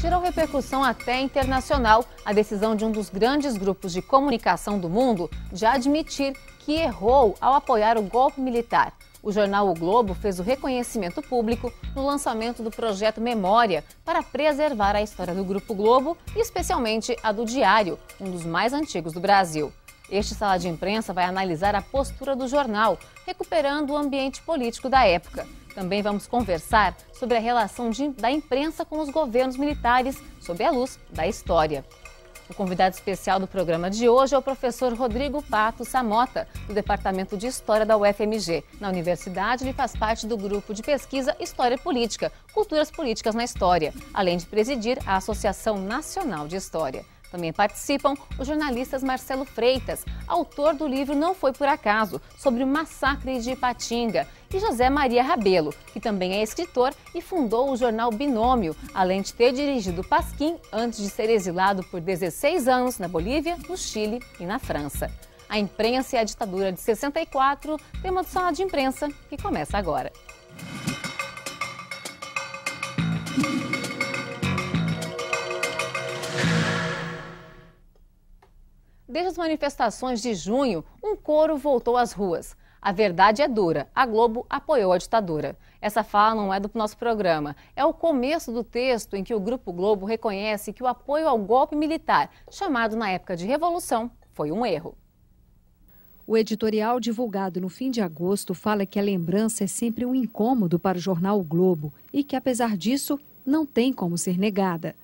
gerou repercussão até internacional a decisão de um dos grandes grupos de comunicação do mundo de admitir que errou ao apoiar o golpe militar. O jornal O Globo fez o reconhecimento público no lançamento do projeto Memória para preservar a história do Grupo Globo e especialmente a do Diário, um dos mais antigos do Brasil. Este sala de imprensa vai analisar a postura do jornal, recuperando o ambiente político da época. Também vamos conversar sobre a relação de, da imprensa com os governos militares, sob a luz da história. O convidado especial do programa de hoje é o professor Rodrigo Pato Samota, do Departamento de História da UFMG. Na universidade, ele faz parte do grupo de pesquisa História Política, Culturas Políticas na História, além de presidir a Associação Nacional de História. Também participam os jornalistas Marcelo Freitas, autor do livro Não Foi Por Acaso, sobre o massacre de Ipatinga, e José Maria Rabelo, que também é escritor e fundou o jornal Binômio, além de ter dirigido Pasquim antes de ser exilado por 16 anos na Bolívia, no Chile e na França. A imprensa e a ditadura de 64 tem uma sala de imprensa que começa agora. Desde as manifestações de junho, um coro voltou às ruas. A verdade é dura. A Globo apoiou a ditadura. Essa fala não é do nosso programa. É o começo do texto em que o Grupo Globo reconhece que o apoio ao golpe militar, chamado na época de revolução, foi um erro. O editorial divulgado no fim de agosto fala que a lembrança é sempre um incômodo para o jornal o Globo e que, apesar disso, não tem como ser negada.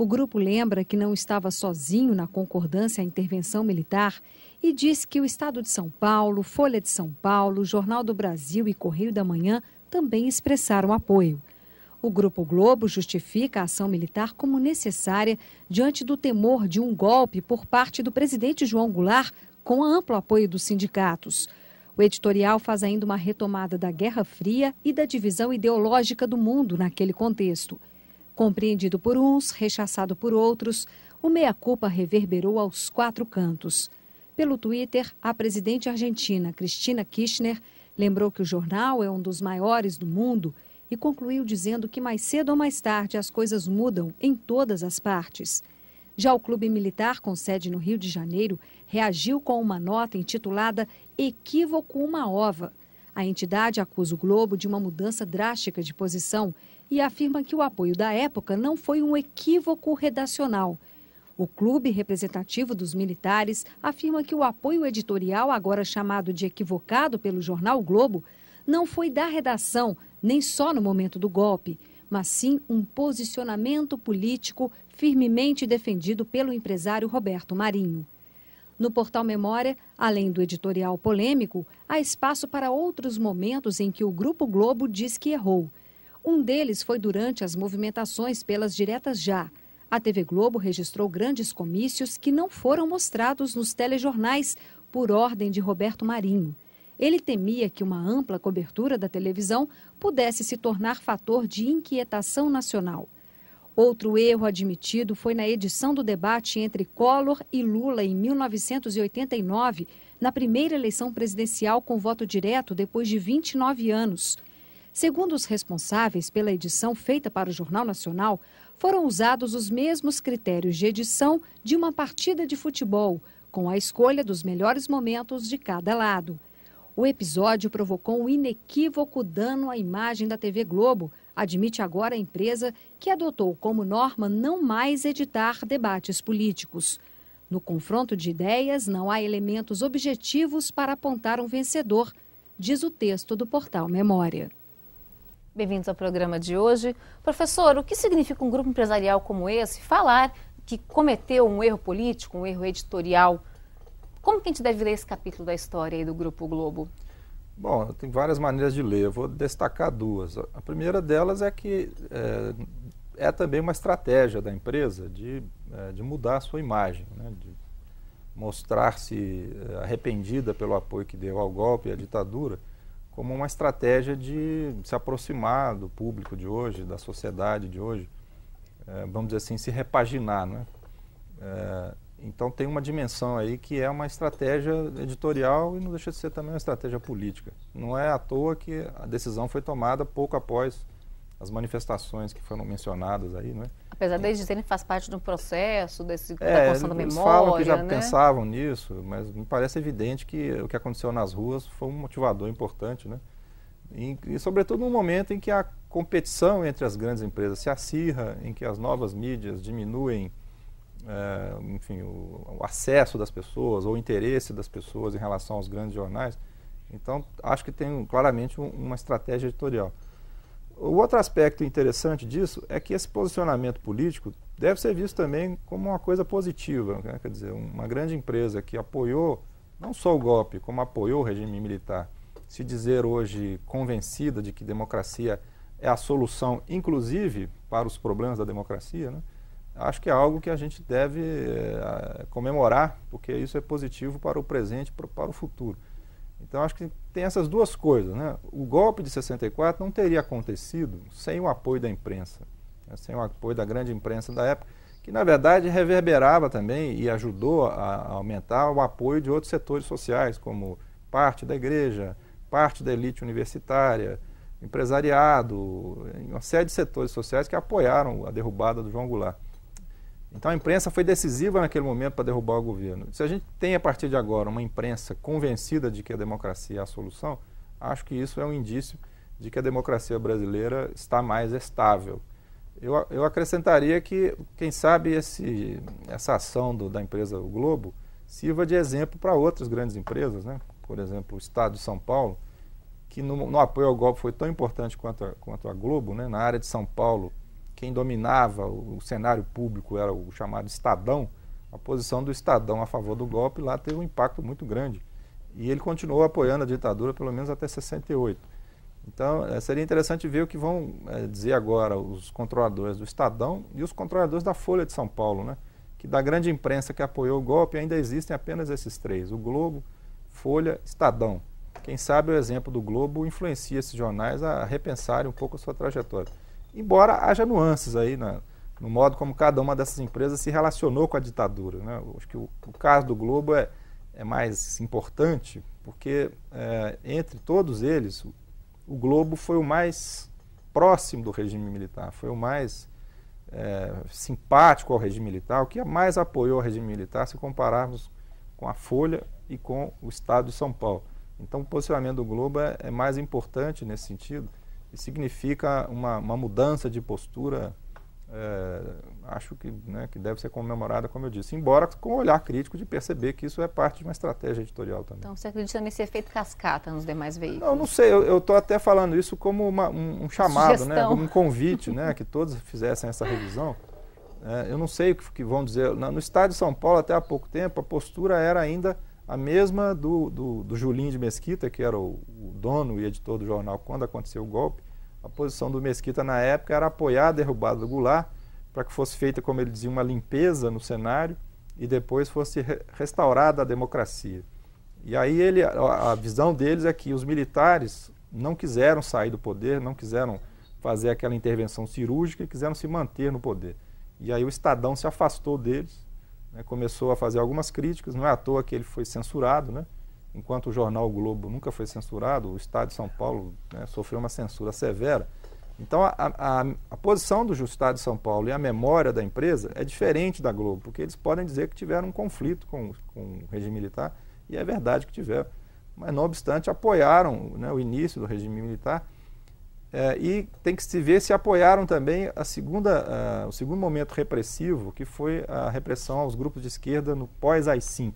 O grupo lembra que não estava sozinho na concordância à intervenção militar e diz que o Estado de São Paulo, Folha de São Paulo, Jornal do Brasil e Correio da Manhã também expressaram apoio. O Grupo Globo justifica a ação militar como necessária diante do temor de um golpe por parte do presidente João Goulart com amplo apoio dos sindicatos. O editorial faz ainda uma retomada da Guerra Fria e da divisão ideológica do mundo naquele contexto. Compreendido por uns, rechaçado por outros, o meia-culpa reverberou aos quatro cantos. Pelo Twitter, a presidente argentina, Cristina Kirchner, lembrou que o jornal é um dos maiores do mundo e concluiu dizendo que mais cedo ou mais tarde as coisas mudam em todas as partes. Já o Clube Militar, com sede no Rio de Janeiro, reagiu com uma nota intitulada Equívoco uma ova. A entidade acusa o Globo de uma mudança drástica de posição e afirma que o apoio da época não foi um equívoco redacional. O clube representativo dos militares afirma que o apoio editorial, agora chamado de equivocado pelo jornal Globo, não foi da redação, nem só no momento do golpe, mas sim um posicionamento político firmemente defendido pelo empresário Roberto Marinho. No portal Memória, além do editorial polêmico, há espaço para outros momentos em que o Grupo Globo diz que errou. Um deles foi durante as movimentações pelas diretas já. A TV Globo registrou grandes comícios que não foram mostrados nos telejornais por ordem de Roberto Marinho. Ele temia que uma ampla cobertura da televisão pudesse se tornar fator de inquietação nacional. Outro erro admitido foi na edição do debate entre Collor e Lula em 1989, na primeira eleição presidencial com voto direto depois de 29 anos. Segundo os responsáveis pela edição feita para o Jornal Nacional, foram usados os mesmos critérios de edição de uma partida de futebol, com a escolha dos melhores momentos de cada lado. O episódio provocou um inequívoco dano à imagem da TV Globo, admite agora a empresa que adotou como norma não mais editar debates políticos. No confronto de ideias, não há elementos objetivos para apontar um vencedor, diz o texto do portal Memória. Bem-vindos ao programa de hoje. Professor, o que significa um grupo empresarial como esse falar que cometeu um erro político, um erro editorial? Como que a gente deve ler esse capítulo da história do Grupo Globo? Bom, tem várias maneiras de ler, eu vou destacar duas. A primeira delas é que é, é também uma estratégia da empresa de, é, de mudar a sua imagem, né? de mostrar-se eh, arrependida pelo apoio que deu ao golpe e à ditadura como uma estratégia de se aproximar do público de hoje, da sociedade de hoje, é, vamos dizer assim, se repaginar. Né? É, então tem uma dimensão aí que é uma estratégia editorial e não deixa de ser também uma estratégia política. Não é à toa que a decisão foi tomada pouco após as manifestações que foram mencionadas aí, não é? Apesar deles dizerem que faz parte de um processo, desse, é, da construção da memória. Eles falam que já né? pensavam nisso, mas me parece evidente que o que aconteceu nas ruas foi um motivador importante, né? E, e sobretudo num momento em que a competição entre as grandes empresas se acirra, em que as novas mídias diminuem é, enfim, o, o, acesso das pessoas ou o interesse das pessoas em relação aos grandes jornais. Então, acho que tem claramente um, uma estratégia editorial. O outro aspecto interessante disso é que esse posicionamento político deve ser visto também como uma coisa positiva. Né? Quer dizer, uma grande empresa que apoiou não só o golpe, como apoiou o regime militar, se dizer hoje convencida de que democracia é a solução, inclusive para os problemas da democracia, né? acho que é algo que a gente deve é, comemorar, porque isso é positivo para o presente e para o futuro. Então acho que tem essas duas coisas. Né? O golpe de 64 não teria acontecido sem o apoio da imprensa, né? sem o apoio da grande imprensa da época, que na verdade reverberava também e ajudou a aumentar o apoio de outros setores sociais, como parte da igreja, parte da elite universitária, empresariado, uma série de setores sociais que apoiaram a derrubada do João Goulart. Então a imprensa foi decisiva naquele momento para derrubar o governo. Se a gente tem a partir de agora uma imprensa convencida de que a democracia é a solução, acho que isso é um indício de que a democracia brasileira está mais estável. Eu, eu acrescentaria que, quem sabe, esse, essa ação do, da empresa o Globo sirva de exemplo para outras grandes empresas, né? por exemplo, o Estado de São Paulo, que no, no apoio ao golpe foi tão importante quanto a, quanto a Globo, né? na área de São Paulo, quem dominava o, o cenário público era o chamado Estadão. A posição do Estadão a favor do golpe lá teve um impacto muito grande. E ele continuou apoiando a ditadura pelo menos até 68. Então, é, seria interessante ver o que vão é, dizer agora os controladores do Estadão e os controladores da Folha de São Paulo, né? que da grande imprensa que apoiou o golpe ainda existem apenas esses três: o Globo, Folha, Estadão. Quem sabe o exemplo do Globo influencia esses jornais a repensarem um pouco a sua trajetória embora haja nuances aí na, no modo como cada uma dessas empresas se relacionou com a ditadura. Né? Acho que o, o caso do Globo é, é mais importante, porque é, entre todos eles, o, o Globo foi o mais próximo do regime militar, foi o mais é, simpático ao regime militar, o que mais apoiou o regime militar se compararmos com a Folha e com o Estado de São Paulo. Então, o posicionamento do Globo é, é mais importante nesse sentido, significa uma, uma mudança de postura, é, acho que, né, que deve ser comemorada, como eu disse, embora com um olhar crítico de perceber que isso é parte de uma estratégia editorial também. Então, você acredita nesse efeito cascata nos demais veículos? Não, não sei, eu estou até falando isso como uma, um, um, chamado, né, um convite, né, que todos fizessem essa revisão. É, eu não sei o que, vão dizer. no estado de São Paulo, até há pouco tempo, a postura era ainda a mesma do, do, do Julinho de Mesquita, que era o, o, dono e editor do jornal quando aconteceu o golpe. A posição do Mesquita na época era apoiar a derrubada do Goulart para que fosse feita, como ele dizia, uma limpeza no cenário e depois fosse re restaurada a democracia. E aí ele, a, a visão deles é que os militares não quiseram sair do poder, não quiseram fazer aquela intervenção cirúrgica e quiseram se manter no poder. E aí o Estadão se afastou deles né, começou a fazer algumas críticas, não é à toa que ele foi censurado, né? enquanto o jornal o Globo nunca foi censurado, o Estado de São Paulo né, sofreu uma censura severa. Então, a, a, a, posição do Estado de São Paulo e a memória da empresa é diferente da Globo, porque eles podem dizer que tiveram um conflito com, com o regime militar, e é verdade que tiveram. Mas, não obstante, apoiaram né, o início do regime militar é, e tem que se ver se apoiaram também a segunda, o segundo momento repressivo, que foi a repressão aos grupos de esquerda no pós AI-5.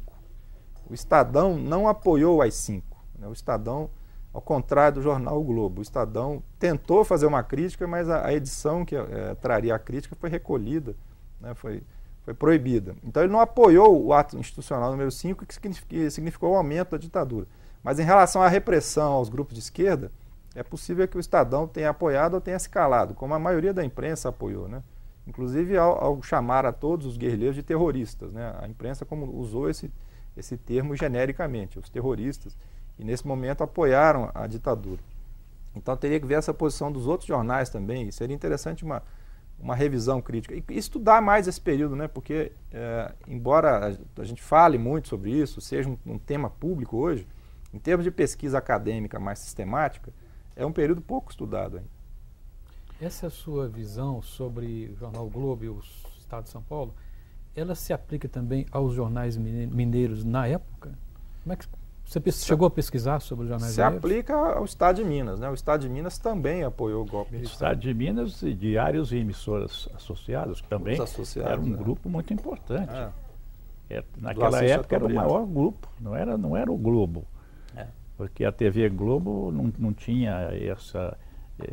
O Estadão não apoiou o AI-5. Né? O Estadão, ao contrário do jornal o Globo, o Estadão tentou fazer uma crítica, mas a, a edição que é, traria a crítica foi recolhida, né? foi, foi proibida. Então ele não apoiou o ato institucional número 5, que significou o aumento da ditadura. Mas em relação à repressão aos grupos de esquerda, é possível que o Estadão tenha apoiado ou tenha se calado, como a maioria da imprensa apoiou, né? Inclusive ao, ao chamar a todos os guerrilheiros de terroristas, né? A imprensa como usou esse, esse termo genericamente, os terroristas, e nesse momento apoiaram a ditadura. Então teria que ver essa posição dos outros jornais também, e seria interessante uma, uma revisão crítica. E estudar mais esse período, né? porque, é, embora a gente fale muito sobre isso, seja um, um tema público hoje, em termos de pesquisa acadêmica mais sistemática, é um período pouco estudado ainda. Essa sua visão sobre o jornal Globo e o Estado de São Paulo, ela se aplica também aos jornais mineiros na época? Como é que você chegou a pesquisar sobre os jornais Se mineiros? aplica ao Estado de Minas, né? O Estado de Minas também apoiou o golpe. O Estado de Minas e diários e emissoras associadas também associados, era um né? grupo muito importante. É. É, naquela época era o maior grupo, não era, não era o Globo porque a TV Globo não, não tinha essa,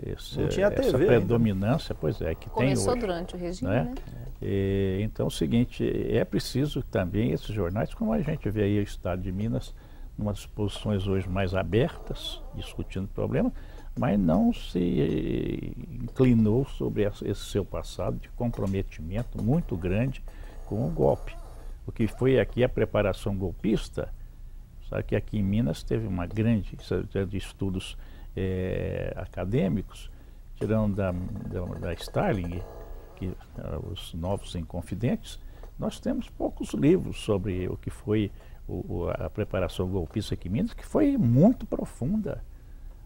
essa, tinha né? essa predominância, pois é, que Começou tem durante o né? regime, né? né? E, então, o seguinte, é preciso também esses jornais, como a gente vê aí o Estado de Minas, umas posições hoje mais abertas, discutindo o problema, mas não se inclinou sobre esse seu passado de comprometimento muito grande com o golpe. O que foi aqui a preparação golpista Sabe que aqui em Minas teve uma grande de estudos é, acadêmicos, tirando da, da, da Starling, que, eh, os novos inconfidentes, nós temos poucos livros sobre o que foi o, a preparação golpista aqui em Minas, que foi muito profunda.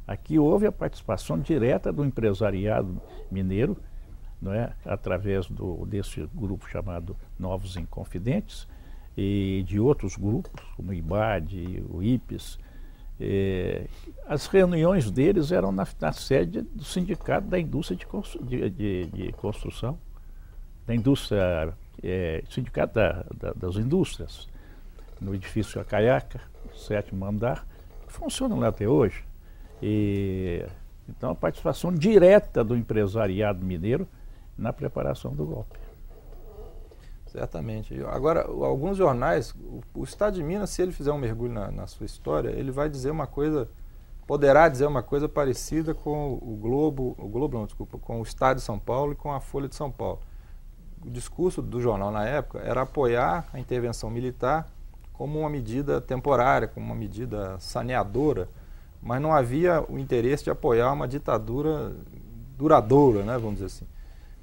Aqui houve a participação direta do empresariado mineiro, não é? através do, desse grupo chamado Novos Inconfidentes, e de outros grupos, como o IBAD, o IPES, é, as reuniões deles eram na, na, sede do Sindicato da Indústria de, Constru de, de, de Construção, da Indústria, eh, Sindicato da, da, das Indústrias, no edifício Acaiaca, sétimo andar, que funciona lá até hoje. E, então, a participação direta do empresariado mineiro na preparação do golpe. Certamente. Agora, alguns jornais, o, Estado de Minas, se ele fizer um mergulho na, na, sua história, ele vai dizer uma coisa, poderá dizer uma coisa parecida com o Globo, o Globo não, desculpa, com o Estado de São Paulo e com a Folha de São Paulo. O discurso do jornal na época era apoiar a intervenção militar como uma medida temporária, como uma medida saneadora, mas não havia o interesse de apoiar uma ditadura duradoura, né, vamos dizer assim.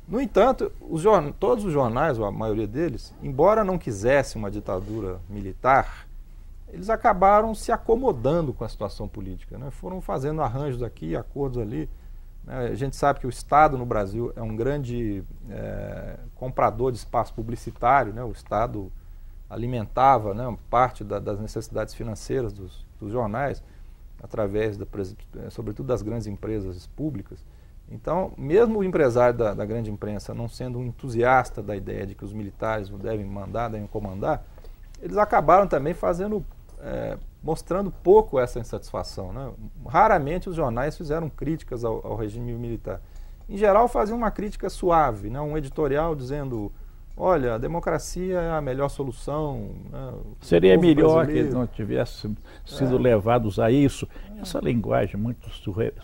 No entanto, os todos os jornais, ou a maioria deles, embora não quisessem uma ditadura militar, eles acabaram se acomodando com a situação política, né? foram fazendo arranjos aqui, acordos ali. Né? A gente sabe que o Estado no Brasil é um grande é, comprador de espaço publicitário, né? o Estado alimentava né, parte da, das necessidades financeiras dos, dos jornais, através, da, eh, sobretudo, das grandes empresas públicas. Então, mesmo o empresário da, da, grande imprensa não sendo um entusiasta da ideia de que os militares devem mandar, devem comandar, eles acabaram também fazendo, é, mostrando pouco essa insatisfação. Né? Raramente os jornais fizeram críticas ao, ao, regime militar. Em geral, faziam uma crítica suave, né? um editorial dizendo olha, a democracia é a melhor solução. Né? Seria melhor brasileiro. que não tivesse sido é. levados a isso. Essa linguagem muito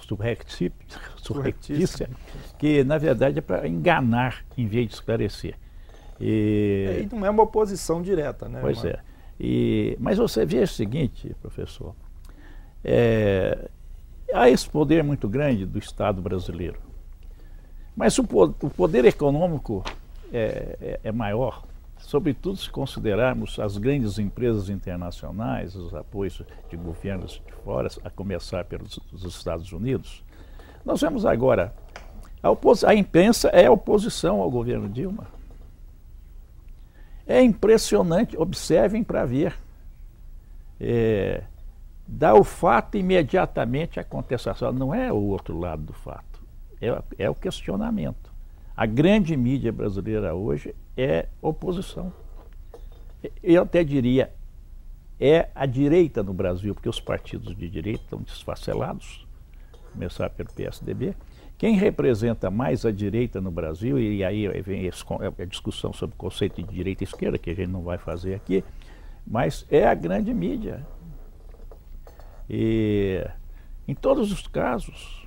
surreptícia, surrectícia, que na verdade é para enganar em vez de esclarecer. E, é, e não é uma oposição direta, né? Pois é. E, mas você vê o seguinte, professor, é, há esse poder muito grande do Estado brasileiro. Mas o, o poder econômico é, é, é maior, sobretudo se considerarmos as grandes empresas internacionais, os apoios de governos de fora, a começar pelos Estados Unidos. Nós vemos agora, a, a imprensa é oposição ao governo Dilma. É impressionante, observem para ver. É, dá o fato imediatamente a contestação. Não é o outro lado do fato, é, é o questionamento. A grande mídia brasileira hoje é oposição. Eu até diria, é a direita no Brasil, porque os partidos de direita estão desfacelados, começar pelo PSDB. Quem representa mais a direita no Brasil, e aí vem a discussão sobre o conceito de direita e esquerda, que a gente não vai fazer aqui, mas é a grande mídia. E em todos os casos,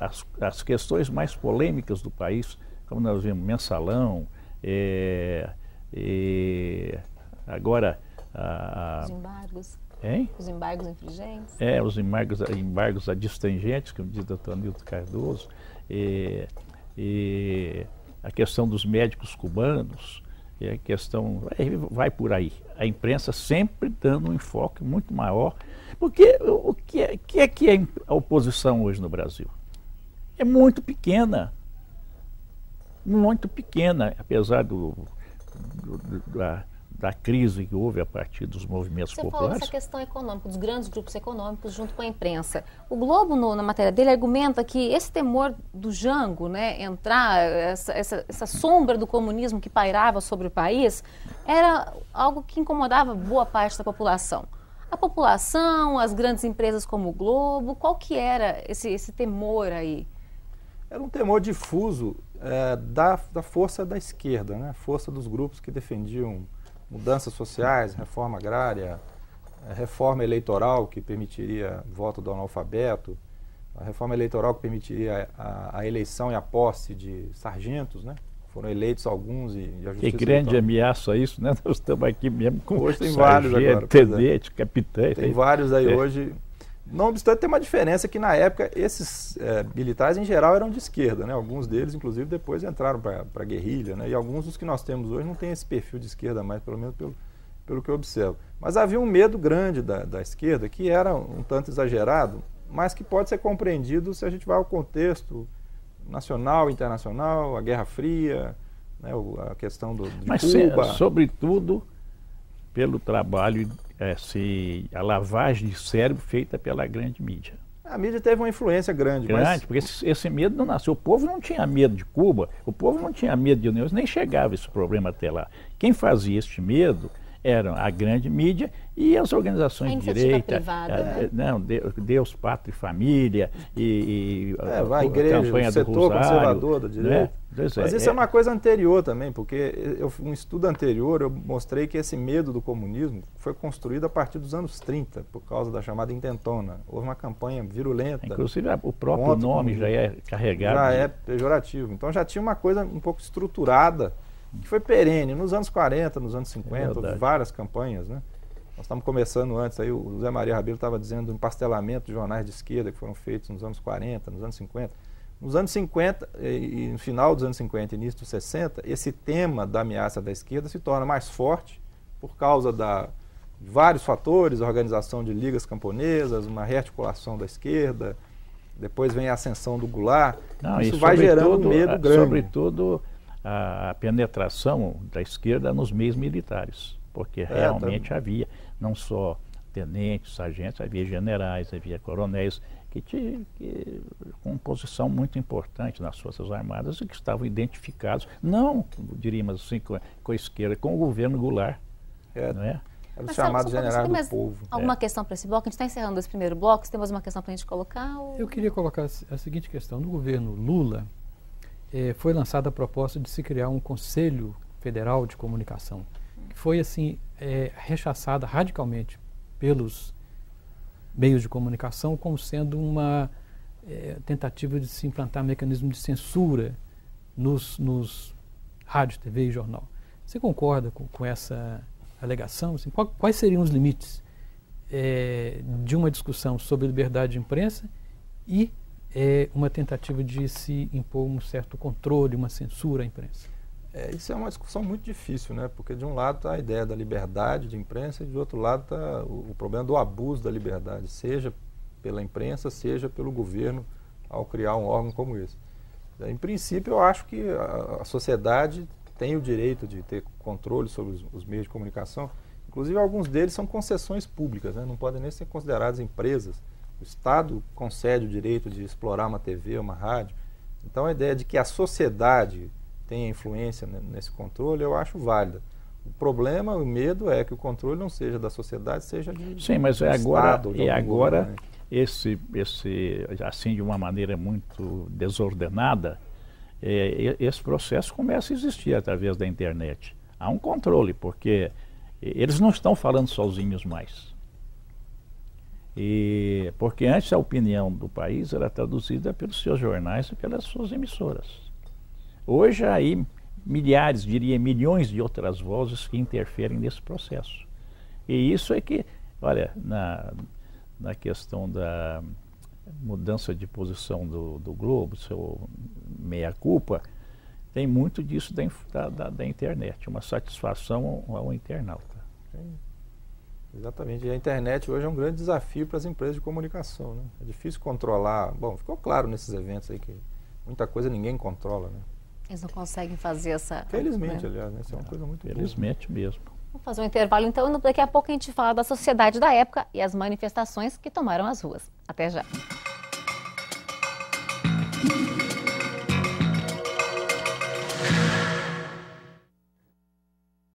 as, as questões mais polêmicas do país, como nós vimos, mensalão, é, é, agora. A, os embargos. Hein? Os embargos infringentes. É, os embargos, embargos adstringentes, como diz o doutor Nilton Cardoso. É, é, a questão dos médicos cubanos, e a questão é, vai por aí. A imprensa sempre dando um enfoque muito maior. Porque o que é que é, que é a oposição hoje no Brasil? É muito pequena. Muito pequena, apesar do, do, do da, da crise que houve a partir dos movimentos Você populares. Você falou dessa questão econômica, dos grandes grupos econômicos junto com a imprensa. O Globo, no, na matéria dele, argumenta que esse temor do Jango né, entrar, essa, essa, essa, sombra do comunismo que pairava sobre o país, era algo que incomodava boa parte da população. A população, as grandes empresas como o Globo, qual que era esse, esse temor aí? Era um temor difuso é, da, da força da esquerda, né? a força dos grupos que defendiam mudanças sociais, reforma agrária, eh, reforma eleitoral que permitiria voto do analfabeto, a reforma eleitoral que permitiria a, a, eleição e a posse de sargentos, né? Foram eleitos alguns e, e a justiça... E grande ameaça a isso, né? Nós estamos aqui mesmo com hoje tem vários agora, é. tenente, é. capitães. Tem vários aí é. hoje não obstante, tem uma diferença que na época esses é, militares em geral eram de esquerda, né? Alguns deles, inclusive, depois entraram para a guerrilha, né? E alguns dos que nós temos hoje não têm esse perfil de esquerda mais, pelo menos pelo, pelo que eu observo. Mas havia um medo grande da, da esquerda, que era um tanto exagerado, mas que pode ser compreendido se a gente vai ao contexto nacional, internacional, a Guerra Fria, né? a questão do, de mas, Cuba. Mas, é, sobretudo, pelo trabalho assim, a lavagem de cérebro feita pela grande mídia. A mídia teve uma influência grande. Grande, mas... porque esse, esse, medo não nasceu. O povo não tinha medo de Cuba, o povo não tinha medo de Unidos. nem chegava esse problema até lá. Quem fazia este medo eram a grande mídia e as organizações a de direita. Privada, a, eh, né? Eh, não, Deus, Pátria e Família, e, e é, a, a, igreja, campanha o setor Rosário, conservador da né? direita. Né? Mas é, isso é, é uma coisa anterior também, porque eu, um estudo anterior eu mostrei que esse medo do comunismo foi construído a partir dos anos 30, por causa da chamada intentona. Houve uma campanha virulenta. Inclusive o próprio nome já é carregado. Já né? é pejorativo. Então já tinha uma coisa um pouco estruturada que foi perene, nos anos 40, nos anos 50, é várias campanhas, né? Nós estamos começando antes, aí o Zé Maria Rabelo estava dizendo do empastelamento de jornais de esquerda que foram feitos nos anos 40, nos anos 50. Nos anos 50, e, e no final dos anos 50 início dos 60, esse tema da ameaça da esquerda se torna mais forte por causa da, de vários fatores, organização de ligas camponesas, uma rearticulação da esquerda, depois vem a ascensão do Goulart. Não, isso vai gerando um medo é, grande. Sobretudo a penetração da esquerda nos meios militares, porque é, realmente tá. havia não só tenentes, sargentos, havia generais, havia coronéis que tinham uma posição muito importante nas Forças Armadas e que estavam identificados, não diríamos assim, com, com a esquerda, com o governo Goulart. É. Não é? É o chamado general do povo. Alguma é. questão para esse bloco? A gente está encerrando esse primeiro bloco. Se tem mais uma questão para a gente colocar? Ou... Eu queria colocar a seguinte questão. No governo Lula, eh, foi lançada a proposta de se criar um Conselho Federal de Comunicação, que foi assim eh, rechaçada radicalmente pelos meios de comunicação como sendo uma eh, tentativa de se implantar um mecanismo de censura nos, nos rádio, TV e jornal. Você concorda com, com essa alegação? Assim, qual, quais seriam os limites de uma discussão sobre liberdade de imprensa e é uma tentativa de se impor um certo controle, uma censura à imprensa? É, isso é uma discussão muito difícil, né? porque de um lado está a ideia da liberdade de imprensa e de outro lado está o, o, problema do abuso da liberdade, seja pela imprensa, seja pelo governo, ao criar um órgão como esse. É, em princípio, eu acho que a, a sociedade tem o direito de ter controle sobre os, os, meios de comunicação, inclusive alguns deles são concessões públicas, né? não podem nem ser considerados empresas o Estado concede o direito de explorar uma TV, uma rádio. Então a ideia de que a sociedade tenha influência nesse controle, eu acho válida. O problema, o medo é que o controle não seja da sociedade, seja de Sim, mas é agora, Estado, é agora né? esse, esse, assim de uma maneira muito desordenada, é, esse processo começa a existir através da internet. Há um controle, porque eles não estão falando sozinhos mais. E, porque antes a opinião do país era traduzida pelos seus jornais e pelas suas emissoras. Hoje aí milhares, diria milhões de outras vozes que interferem nesse processo. E isso é que, olha, na, na questão da mudança de posição do, do Globo, seu meia-culpa, tem muito disso da, da, da internet, uma satisfação ao, ao internauta. Sim. Exatamente. E a internet hoje é um grande desafio para as empresas de comunicação. Né? É difícil controlar. Bom, ficou claro nesses eventos aí que muita coisa ninguém controla. Né? Eles não conseguem fazer essa. Felizmente, né? aliás, né? isso é uma é. coisa muito Felizmente boa. mesmo. Vamos fazer um intervalo então, e daqui a pouco a gente fala da sociedade da época e as manifestações que tomaram as ruas. Até já.